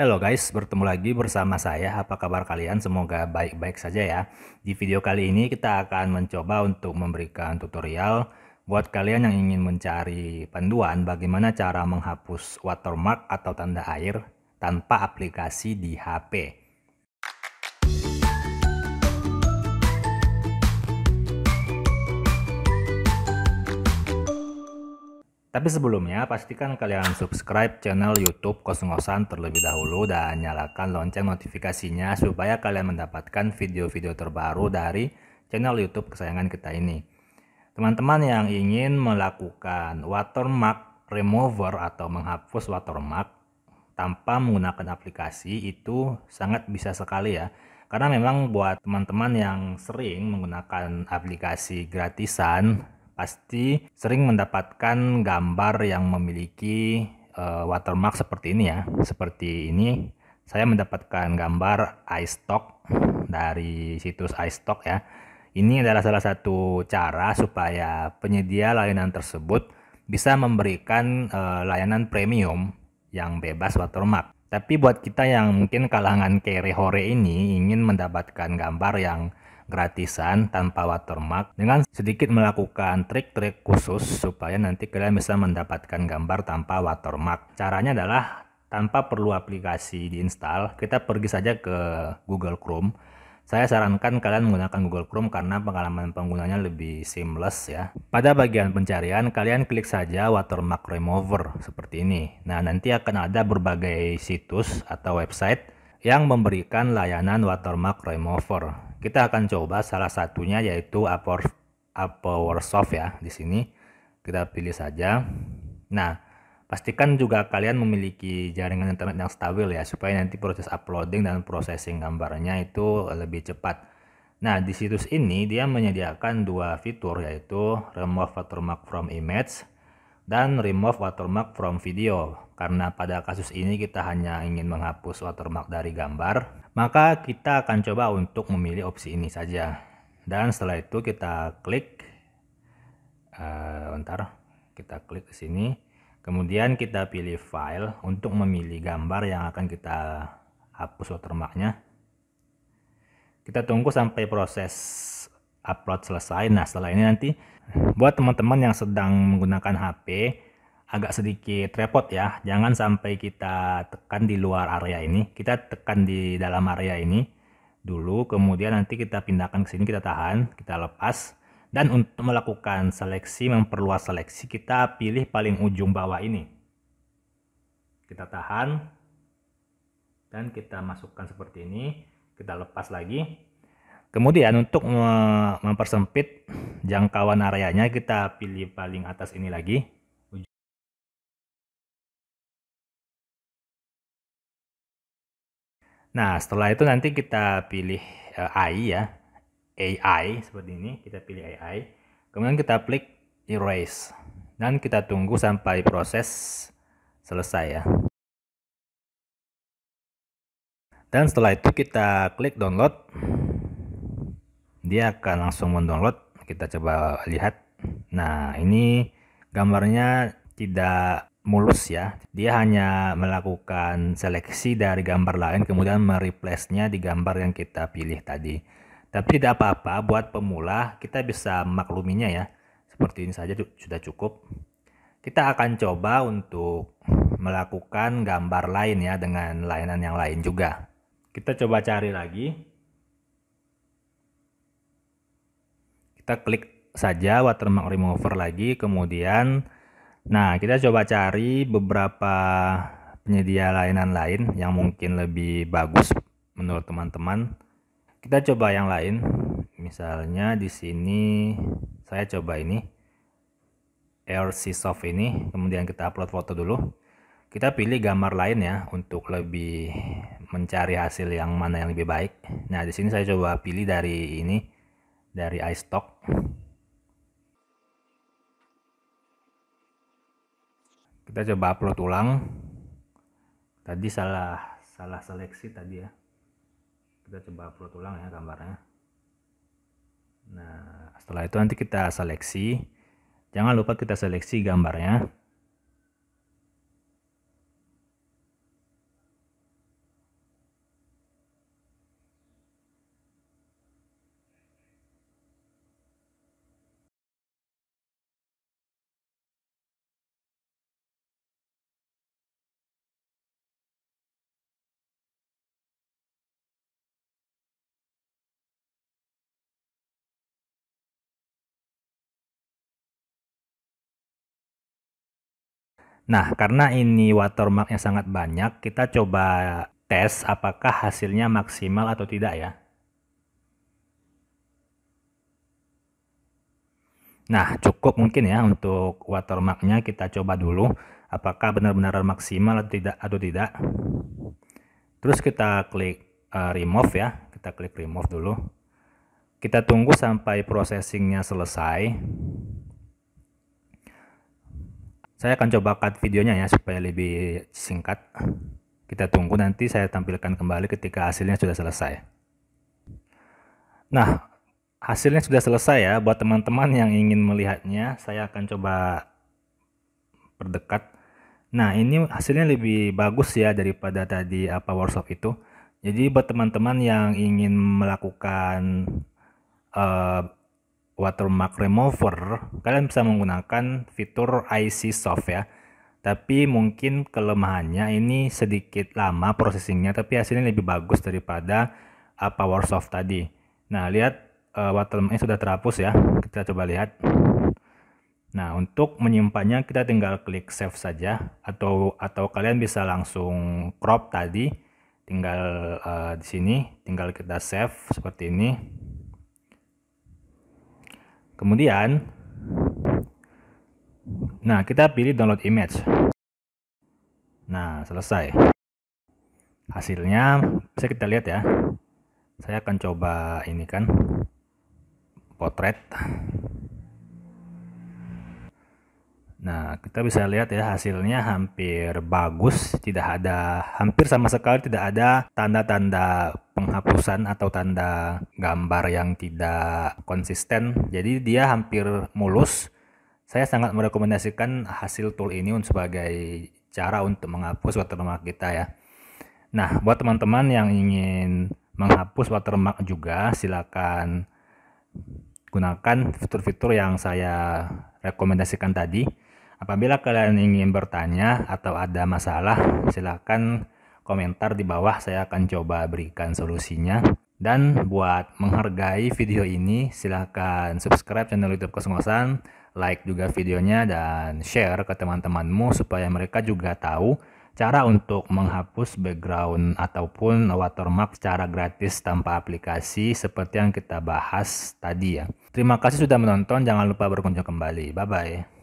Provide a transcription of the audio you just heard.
Halo guys, bertemu lagi bersama saya. Apa kabar kalian? Semoga baik-baik saja ya. Di video kali ini kita akan mencoba untuk memberikan tutorial buat kalian yang ingin mencari panduan bagaimana cara menghapus watermark atau tanda air tanpa aplikasi di HP. Tapi sebelumnya, pastikan kalian subscribe channel YouTube Kosongosan terlebih dahulu dan nyalakan lonceng notifikasinya supaya kalian mendapatkan video-video terbaru dari channel YouTube kesayangan kita ini. Teman-teman yang ingin melakukan watermark remover atau menghapus watermark tanpa menggunakan aplikasi itu sangat bisa sekali ya. Karena memang buat teman-teman yang sering menggunakan aplikasi gratisan pasti sering mendapatkan gambar yang memiliki uh, watermark seperti ini ya. Seperti ini saya mendapatkan gambar iStock dari situs iStock ya. Ini adalah salah satu cara supaya penyedia layanan tersebut bisa memberikan uh, layanan premium yang bebas watermark. Tapi buat kita yang mungkin kalangan kere hore ini ingin mendapatkan gambar yang gratisan tanpa watermark dengan sedikit melakukan trik-trik khusus supaya nanti kalian bisa mendapatkan gambar tanpa watermark. Caranya adalah tanpa perlu aplikasi diinstal, kita pergi saja ke Google Chrome. Saya sarankan kalian menggunakan Google Chrome karena pengalaman penggunanya lebih seamless ya. Pada bagian pencarian, kalian klik saja watermark remover seperti ini. Nah, nanti akan ada berbagai situs atau website yang memberikan layanan watermark remover. Kita akan coba salah satunya yaitu Apower Upworkshop ya di sini. Kita pilih saja. Nah, pastikan juga kalian memiliki jaringan internet yang stabil ya supaya nanti proses uploading dan processing gambarnya itu lebih cepat. Nah, di situs ini dia menyediakan dua fitur yaitu remove watermark from image dan remove watermark from video. Karena pada kasus ini kita hanya ingin menghapus watermark dari gambar, maka kita akan coba untuk memilih opsi ini saja. Dan setelah itu kita klik, uh, kita klik ke sini. Kemudian kita pilih file untuk memilih gambar yang akan kita hapus watermarknya. Kita tunggu sampai proses upload selesai. Nah, setelah ini nanti buat teman-teman yang sedang menggunakan HP agak sedikit repot ya. Jangan sampai kita tekan di luar area ini. Kita tekan di dalam area ini dulu, kemudian nanti kita pindahkan ke sini, kita tahan, kita lepas. Dan untuk melakukan seleksi, memperluas seleksi, kita pilih paling ujung bawah ini. Kita tahan dan kita masukkan seperti ini, kita lepas lagi. Kemudian untuk mempersempit jangkauan areanya kita pilih paling atas ini lagi. Nah setelah itu nanti kita pilih eh, AI ya. AI seperti ini kita pilih AI. Kemudian kita klik erase dan kita tunggu sampai proses selesai ya. Dan setelah itu kita klik download dia akan langsung mendownload kita coba lihat nah ini gambarnya tidak mulus ya dia hanya melakukan seleksi dari gambar lain kemudian mereplace-nya di gambar yang kita pilih tadi tapi tidak apa-apa buat pemula kita bisa makluminya ya seperti ini saja sudah cukup kita akan coba untuk melakukan gambar lain ya dengan layanan yang lain juga kita coba cari lagi kita klik saja watermark remover lagi kemudian nah kita coba cari beberapa penyedia layanan lain yang mungkin lebih bagus menurut teman-teman kita coba yang lain misalnya di sini saya coba ini RC Soft ini kemudian kita upload foto dulu kita pilih gambar lain ya untuk lebih mencari hasil yang mana yang lebih baik. Nah, di sini saya coba pilih dari ini dari iStock. Kita coba upload ulang. Tadi salah salah seleksi tadi ya. Kita coba upload ulang ya gambarnya. Nah, setelah itu nanti kita seleksi. Jangan lupa kita seleksi gambarnya. Nah, karena ini watermark yang sangat banyak, kita coba tes apakah hasilnya maksimal atau tidak ya. Nah, cukup mungkin ya untuk watermarknya kita coba dulu apakah benar-benar maksimal atau tidak atau tidak. Terus kita klik uh, remove ya, kita klik remove dulu. Kita tunggu sampai processingnya selesai. Saya akan coba cut videonya ya supaya lebih singkat. Kita tunggu nanti saya tampilkan kembali ketika hasilnya sudah selesai. Nah, hasilnya sudah selesai ya. Buat teman-teman yang ingin melihatnya, saya akan coba perdekat. Nah, ini hasilnya lebih bagus ya daripada tadi apa workshop itu. Jadi buat teman-teman yang ingin melakukan eh, watermark remover, kalian bisa menggunakan fitur IC soft ya. Tapi mungkin kelemahannya ini sedikit lama processingnya, tapi hasilnya lebih bagus daripada uh, soft tadi. Nah, lihat uh, watermarknya sudah terhapus ya. Kita coba lihat. Nah, untuk menyimpannya kita tinggal klik save saja atau atau kalian bisa langsung crop tadi tinggal uh, di sini tinggal kita save seperti ini. Kemudian, nah kita pilih download image. Nah, selesai. Hasilnya bisa kita lihat ya. Saya akan coba ini kan potret Nah, kita bisa lihat ya hasilnya hampir bagus, tidak ada hampir sama sekali tidak ada tanda-tanda penghapusan atau tanda gambar yang tidak konsisten. Jadi dia hampir mulus. Saya sangat merekomendasikan hasil tool ini sebagai cara untuk menghapus watermark kita ya. Nah, buat teman-teman yang ingin menghapus watermark juga silakan gunakan fitur-fitur yang saya rekomendasikan tadi Apabila kalian ingin bertanya atau ada masalah, silahkan komentar di bawah saya akan coba berikan solusinya. Dan buat menghargai video ini, silahkan subscribe channel YouTube Kosmosan, like juga videonya, dan share ke teman-temanmu supaya mereka juga tahu cara untuk menghapus background ataupun watermark secara gratis tanpa aplikasi seperti yang kita bahas tadi ya. Terima kasih sudah menonton, jangan lupa berkunjung kembali. Bye-bye.